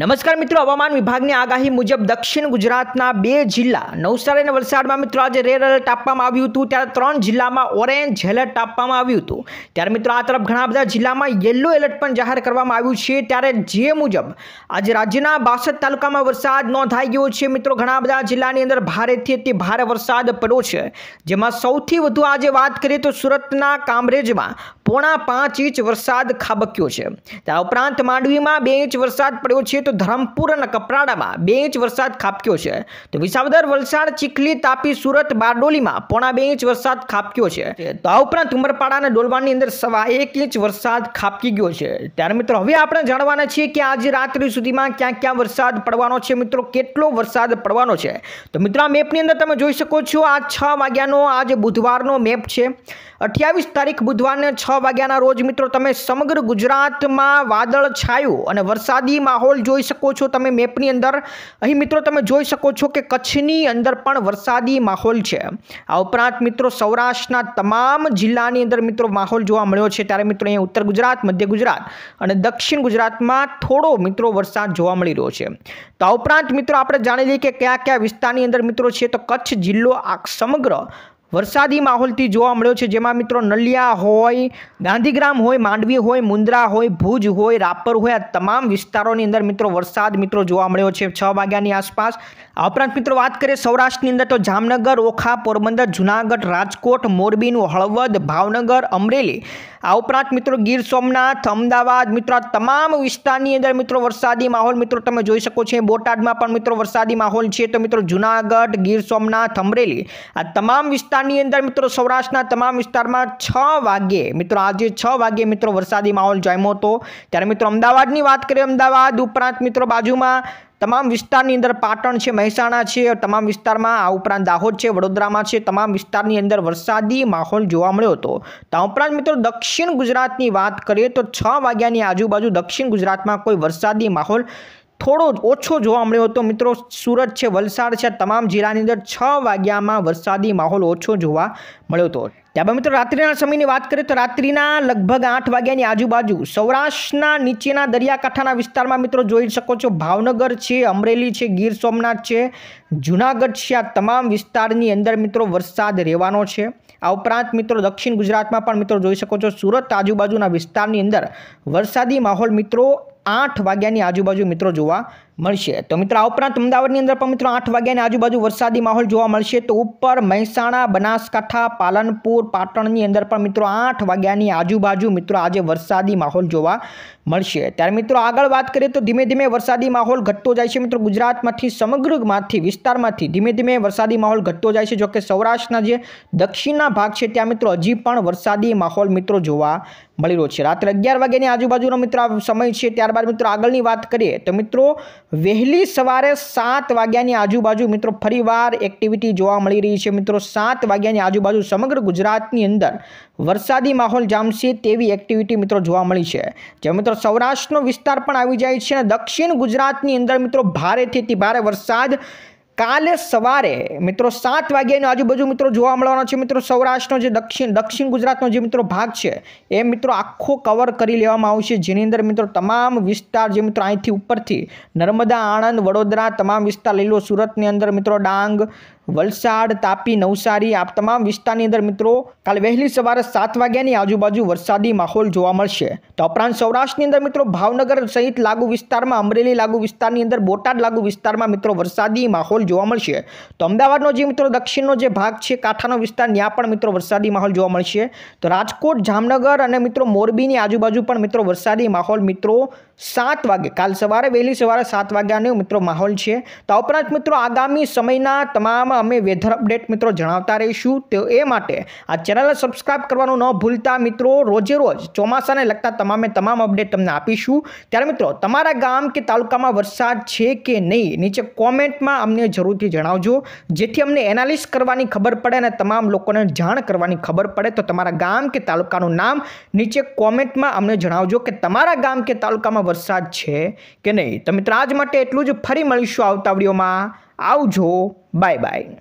નમસ્કાર મિત્રો હવામાન વિભાગની આગાહી મુજબ દક્ષિણ ગુજરાતના બે જિલ્લા નવસારી અને વલસાડમાં મિત્રો આજે રેડ એલર્ટ આપવામાં આવ્યું હતું ત્યારે ત્રણ જિલ્લામાં ઓરેન્જ એલર્ટ આપવામાં આવ્યું હતું ત્યારે મિત્રો આ તરફ ઘણા બધા જિલ્લામાં યલો એલર્ટ પણ જાહેર કરવામાં આવ્યું છે ત્યારે જે મુજબ આજે રાજ્યના બાસઠ તાલુકામાં વરસાદ નોંધાઈ ગયો છે મિત્રો ઘણા બધા જિલ્લાની અંદર ભારેથી અતિ ભારે વરસાદ પડ્યો છે જેમાં સૌથી વધુ આજે વાત કરીએ તો સુરતના કામરેજમાં પોણા પાંચ ઇંચ વરસાદ ખાબક્યો છે ત્યાં ઉપરાંત માંડવીમાં બે ઇંચ વરસાદ પડ્યો છે તો ધરમપુર અને કપરાડામાં બે ઇંચ વરસાદ ખાબક્યો છે તો વિસાવદર વલસાડ ચીખલી તાપી સુરત બારડોલીમાં પોણા બે ઇંચ વરસાદ ખાબક્યો છે તો આ ઉપરાંત ઉમરપાડા અને ડોલવાની અંદર સવા એક ઇંચ વરસાદ ખાબકી ગયો છે ત્યારે મિત્રો હવે આપણે જાણવાના છીએ કે આજે રાત્રિ સુધીમાં ક્યાં ક્યાં વરસાદ પડવાનો છે મિત્રો કેટલો વરસાદ પડવાનો છે તો મિત્રો આ મેપની અંદર તમે જોઈ શકો છો આ છ વાગ્યાનો આજે બુધવારનો મેપ છે અઠ્યાવીસ તારીખ બુધવારને છ વાગ્યાના રોજ મિત્રો તમે સમગ્ર ગુજરાતમાં વાદળ છાયું અને વરસાદી માહોલ જોઈ જોઈ શકો છો તમે મેપની અંદર અહીં મિત્રો તમે જોઈ શકો છો કે કચ્છની અંદર પણ વરસાદી માહોલ છે આ ઉપરાંત મિત્રો સૌરાષ્ટ્રના તમામ જિલ્લાની અંદર મિત્રો માહોલ જોવા મળ્યો છે ત્યારે મિત્રો અહીંયા ઉત્તર ગુજરાત મધ્ય ગુજરાત અને દક્ષિણ ગુજરાતમાં થોડો મિત્રો વરસાદ જોવા મળી રહ્યો છે તો આ ઉપરાંત મિત્રો આપણે જાણી લઈએ કે કયા કયા વિસ્તારની અંદર મિત્રો છે તો કચ્છ જિલ્લો આ સમગ્ર વરસાદી માહોલથી જોવા મળ્યો છે જેમાં મિત્રો નલિયા હોય ગાંધીગ્રામ હોય માંડવી હોય મુન્દ્રા હોય ભુજ હોય રાપર હોય આ તમામ વિસ્તારોની અંદર મિત્રો વરસાદ મિત્રો જોવા મળ્યો છે છ વાગ્યાની આસપાસ આ ઉપરાંત મિત્રો વાત કરીએ સૌરાષ્ટ્રની અંદર તો જામનગર ઓખા પોરબંદર જુનાગઢ રાજકોટ મોરબીનું હળવદ ભાવનગર અમરેલી આ ઉપરાંત મિત્રો ગીર સોમનાથ અમદાવાદ મિત્રો તમામ વિસ્તારની અંદર મિત્રો વરસાદી માહોલ મિત્રો તમે જોઈ શકો છો બોટાદમાં પણ મિત્રો વરસાદી માહોલ છે તો મિત્રો જુનાગઢ ગીર સોમનાથ અમરેલી આ તમામ વિસ્તારની અંદર મિત્રો સૌરાષ્ટ્રના તમામ વિસ્તારમાં છ વાગ્યે મિત્રો આજે છ વાગ્યે મિત્રો વરસાદી માહોલ જામ્યો હતો ત્યારે મિત્રો અમદાવાદની વાત કરીએ અમદાવાદ ઉપરાંત મિત્રો બાજુમાં તમામ વિસ્તારની અંદર પાટણ છે મહેસાણા છે તમામ વિસ્તારમાં આ ઉપરાંત દાહોદ છે વડોદરામાં છે તમામ વિસ્તારની અંદર વરસાદી માહોલ જોવા મળ્યો હતો તો ઉપરાંત મિત્રો દક્ષિણ ગુજરાતની વાત કરીએ તો છ વાગ્યાની આજુબાજુ દક્ષિણ ગુજરાતમાં કોઈ વરસાદી માહોલ થોડો ઓછો જોવા મળ્યો હતો મિત્રો સુરત છે વલસાડ છે તમામ જિલ્લાની અંદર છ વાગ્યામાં વરસાદી માહોલ ઓછો જોવા મળ્યો હતો ત્યારબાદ મિત્રો રાત્રિના સમયની વાત કરીએ તો રાત્રિના લગભગ આઠ વાગ્યાની આજુબાજુ સૌરાષ્ટ્રના નીચેના દરિયાકાંઠાના વિસ્તારમાં મિત્રો જોઈ શકો છો ભાવનગર છે અમરેલી છે ગીર સોમનાથ છે જૂનાગઢ છે આ તમામ વિસ્તારની અંદર મિત્રો વરસાદ રહેવાનો છે આ ઉપરાંત મિત્રો દક્ષિણ ગુજરાતમાં પણ મિત્રો જોઈ શકો છો સુરત આજુબાજુના વિસ્તારની અંદર વરસાદી માહોલ મિત્રો આઠ વાગ્યાની આજુબાજુ મિત્રો જોવા મળશે તો મિત્રો આ ઉપરાંત અમદાવાદની અંદર પણ મિત્રો આઠ વાગ્યાની આજુબાજુ વરસાદી માહોલ જોવા મળશે તો ઉપર મહેસાણા બનાસકાંઠા પાલનપુર પાટણની અંદર પણ મિત્રો આઠ વાગ્યાની આજુબાજુ મિત્રો આજે વરસાદી માહોલ જોવા મળશે ત્યારે મિત્રો આગળ વાત કરીએ તો ધીમે ધીમે વરસાદી માહોલ ઘટતો જાય છે મિત્રો ગુજરાતમાંથી સમગ્રમાંથી વિસ્તારમાંથી ધીમે ધીમે વરસાદી માહોલ ઘટતો જાય છે જોકે સૌરાષ્ટ્રના જે દક્ષિણના ભાગ છે ત્યાં મિત્રો હજી પણ વરસાદી માહોલ મિત્રો જોવા મળી રહ્યો છે રાત્રે અગિયાર વાગ્યાની આજુબાજુનો મિત્રો સમય છે ત્યારબાદ મિત્રો આગળની વાત કરીએ તો મિત્રો વહેલી સવારે સાત વાગ્યાની આજુબાજુ મિત્રો ફરીવાર એક્ટિવિટી જોવા મળી રહી છે મિત્રો સાત વાગ્યાની આજુબાજુ સમગ્ર ગુજરાતની અંદર વરસાદી માહોલ જામશે તેવી એક્ટિવિટી મિત્રો જોવા મળી છે જે મિત્રો સૌરાષ્ટ્રનો વિસ્તાર પણ આવી જાય છે અને દક્ષિણ ગુજરાતની અંદર મિત્રો ભારેથી ભારે વરસાદ કાલે સવારે મિત્રો સાત વાગ્યાની આજુબાજુ મિત્રો જોવા મળવાનો છે મિત્રો સૌરાષ્ટ્રનો જે દક્ષિણ દક્ષિણ ગુજરાતનો જે મિત્રો ભાગ છે એ મિત્રો આખો કવર કરી લેવામાં આવશે જેની અંદર મિત્રો તમામ વિસ્તાર જે મિત્રો અહીંથી ઉપરથી નર્મદા આણંદ વડોદરા તમામ વિસ્તાર લઈ લો સુરતની અંદર મિત્રો ડાંગ વલસાડ તાપી નવસારી આ તમામ વિસ્તારની અંદર મિત્રો કાલે વહેલી સવારે સાત વાગ્યાની આજુબાજુ વરસાદી માહોલ જોવા મળશે તો ઉપરાંત સૌરાષ્ટ્રની અંદર મિત્રો ભાવનગર સહિત લાગુ વિસ્તારમાં અમરેલી લાગુ વિસ્તારની અંદર બોટાદ લાગુ વિસ્તારમાં મિત્રો વરસાદી માહોલ જોવા મળશે તો અમદાવાદનો જે મિત્રો દક્ષિણનો જે ભાગ છે કાંઠાનો વિસ્તાર ત્યાં પણ મિત્રો વરસાદી માહોલ જોવા મળશે તો રાજકોટ જામનગર અને મિત્રો મોરબીની આજુબાજુ પણ મિત્રો વરસાદી માહોલ મિત્રો સાત વાગે કાલ સવારે વહેલી સવારે સાત વાગ્યાનો મિત્રો માહોલ છે તો ઉપરાંત મિત્રો આગામી સમયના તમામ અમે વેધર અપડેટ મિત્રો જણાવતા રહીશું તો એ માટે આ ચેનલને સબસ્ક્રાઇબ કરવાનું ન ભૂલતા મિત્રો રોજે રોજ ચોમાસાને લગતા તમામે તમામ અપડેટ તમને આપીશું ત્યારે મિત્રો તમારા ગામ કે તાલુકામાં વરસાદ છે કે નહીં નીચે કોમેન્ટમાં અમને જરૂરથી જણાવજો જેથી અમને એનાલિસ કરવાની ખબર પડે અને તમામ લોકોને જાણ કરવાની ખબર પડે તો તમારા ગામ કે તાલુકાનું નામ નીચે કોમેન્ટમાં અમને જણાવજો કે તમારા ગામ કે તાલુકામાં વરસાદ છે કે નહીં તો મિત્રો આજ માટે એટલું જ ફરી મળીશું આવતા વિડીયોમાં આવજો બાય બાય